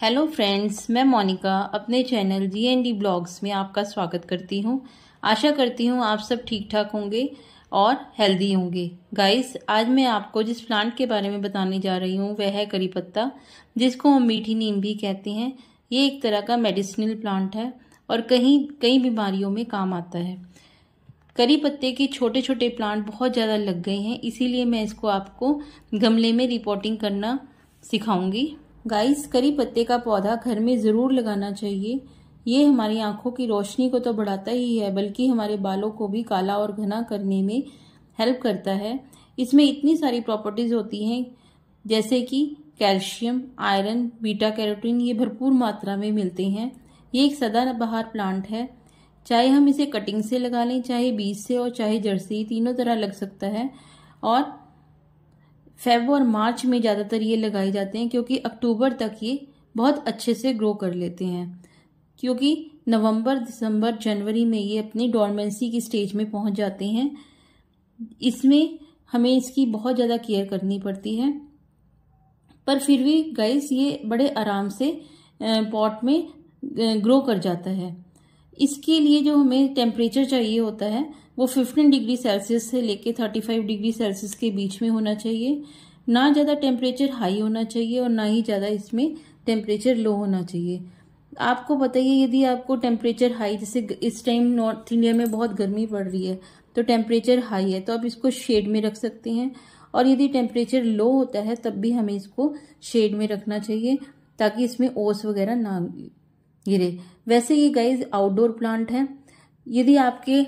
hello friends मैं मोनिका अपने channel G N D blogs में आपका स्वागत करती हूँ आशा करती हूँ आप सब ठीक ठाक होंगे और हेल्दी होंगे गाइस आज मैं आपको जिस प्लांट के बारे में बताने जा रही हूँ वह है करी पत्ता जिसको हम मीठी नीम भी कहते हैं ये एक तरह का मेडिसिनल प्लांट है और कहीं कई बीमारियों में काम आता है करी पत्ते के छोटे छोटे प्लांट बहुत ज़्यादा लग गए हैं इसीलिए मैं इसको आपको गमले में रिपोर्टिंग करना सिखाऊंगी गाइस करी पत्ते का पौधा घर में ज़रूर लगाना चाहिए ये हमारी आंखों की रोशनी को तो बढ़ाता ही है बल्कि हमारे बालों को भी काला और घना करने में हेल्प करता है इसमें इतनी सारी प्रॉपर्टीज़ होती हैं जैसे कि कैल्शियम आयरन बीटा कैरोटीन ये भरपूर मात्रा में मिलते हैं ये एक सदाबहार प्लांट है चाहे हम इसे कटिंग से लगा लें चाहे बीज से और चाहे जर्सी तीनों तरह लग सकता है और फेब और मार्च में ज़्यादातर ये लगाए जाते हैं क्योंकि अक्टूबर तक ये बहुत अच्छे से ग्रो कर लेते हैं क्योंकि नवंबर दिसंबर जनवरी में ये अपनी डॉर्मेंसी की स्टेज में पहुंच जाते हैं इसमें हमें इसकी बहुत ज़्यादा केयर करनी पड़ती है पर फिर भी गाइस ये बड़े आराम से पॉट में ग्रो कर जाता है इसके लिए जो हमें टेम्परेचर चाहिए होता है वो 15 डिग्री सेल्सियस से लेके 35 डिग्री सेल्सियस के बीच में होना चाहिए ना ज़्यादा टेम्परेचर हाई होना चाहिए और ना ही ज़्यादा इसमें टेम्परेचर लो होना चाहिए आपको बताइए यदि आपको टेम्परेचर हाई जैसे इस टाइम नॉर्थ इंडिया में बहुत गर्मी पड़ रही है तो टेम्परेचर हाई है तो आप इसको शेड में रख सकते हैं और यदि टेम्परेचर लो होता है तब भी हमें इसको शेड में रखना चाहिए ताकि इसमें ओस वगैरह ना गिरे वैसे ये गाइज आउटडोर प्लांट है यदि आपके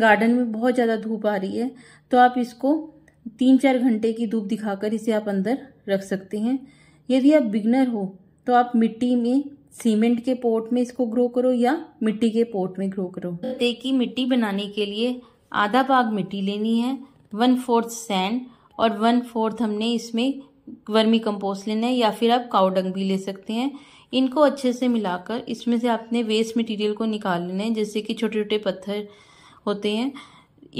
गार्डन में बहुत ज़्यादा धूप आ रही है तो आप इसको तीन चार घंटे की धूप दिखाकर इसे आप अंदर रख सकते हैं यदि आप बिगनर हो तो आप मिट्टी में सीमेंट के पोट में इसको ग्रो करो या मिट्टी के पोट में ग्रो करो पत्ते की मिट्टी बनाने के लिए आधा भाग मिट्टी लेनी है वन फोर्थ सैंड और वन फोर्थ हमने इसमें वर्मी कंपोस्ट लेना है या फिर आप काउडंग भी ले सकते हैं इनको अच्छे से मिलाकर इसमें से आपने वेस्ट मटेरियल को निकाल लेना है जैसे कि छोटे छोटे पत्थर होते हैं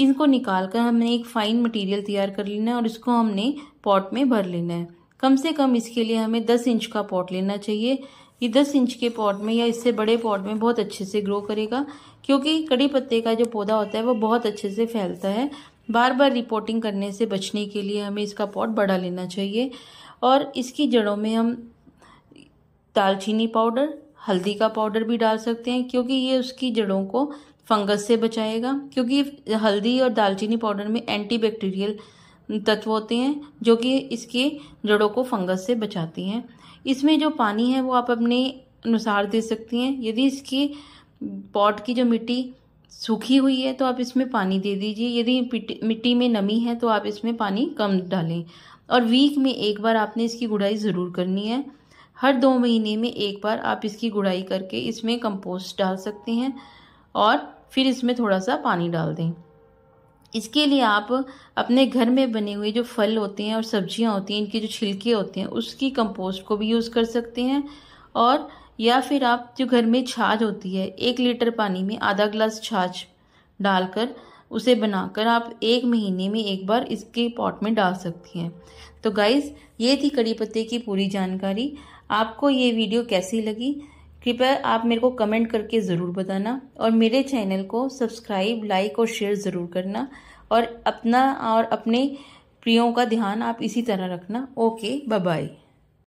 इनको निकाल कर हमने एक फ़ाइन मटेरियल तैयार कर लेना है और इसको हमने पॉट में भर लेना है कम से कम इसके लिए हमें दस इंच का पॉट लेना चाहिए ये दस इंच के पॉट में या इससे बड़े पॉट में बहुत अच्छे से ग्रो करेगा क्योंकि कड़ी पत्ते का जो पौधा होता है वो बहुत अच्छे से फैलता है बार बार रिपोर्टिंग करने से बचने के लिए हमें इसका पॉट बढ़ा लेना चाहिए और इसकी जड़ों में हम दालचीनी पाउडर हल्दी का पाउडर भी डाल सकते हैं क्योंकि ये उसकी जड़ों को फंगस से बचाएगा क्योंकि हल्दी और दालचीनी पाउडर में एंटीबैक्टीरियल तत्व होते हैं जो कि इसके जड़ों को फंगस से बचाती हैं इसमें जो पानी है वो आप अपने अनुसार दे सकती हैं यदि इसकी पॉट की जो मिट्टी सूखी हुई है तो आप इसमें पानी दे दीजिए यदि मिट्टी में नमी है तो आप इसमें पानी कम डालें और वीक में एक बार आपने इसकी गुड़ाई ज़रूर करनी है हर दो महीने में एक बार आप इसकी गुड़ाई करके इसमें कंपोस्ट डाल सकते हैं और फिर इसमें थोड़ा सा पानी डाल दें इसके लिए आप अपने घर में बने हुए जो फल होते हैं और सब्जियां होती हैं इनके जो छिलके होते हैं उसकी कंपोस्ट को भी यूज़ कर सकते हैं और या फिर आप जो घर में छाछ होती है एक लीटर पानी में आधा ग्लास छाछ डालकर उसे बनाकर आप एक महीने में एक बार इसके पॉट में डाल सकती हैं तो गाइज़ ये थी कड़ी पत्ते की पूरी जानकारी आपको ये वीडियो कैसी लगी कृपया आप मेरे को कमेंट करके ज़रूर बताना और मेरे चैनल को सब्सक्राइब लाइक और शेयर ज़रूर करना और अपना और अपने प्रियों का ध्यान आप इसी तरह रखना ओके बाय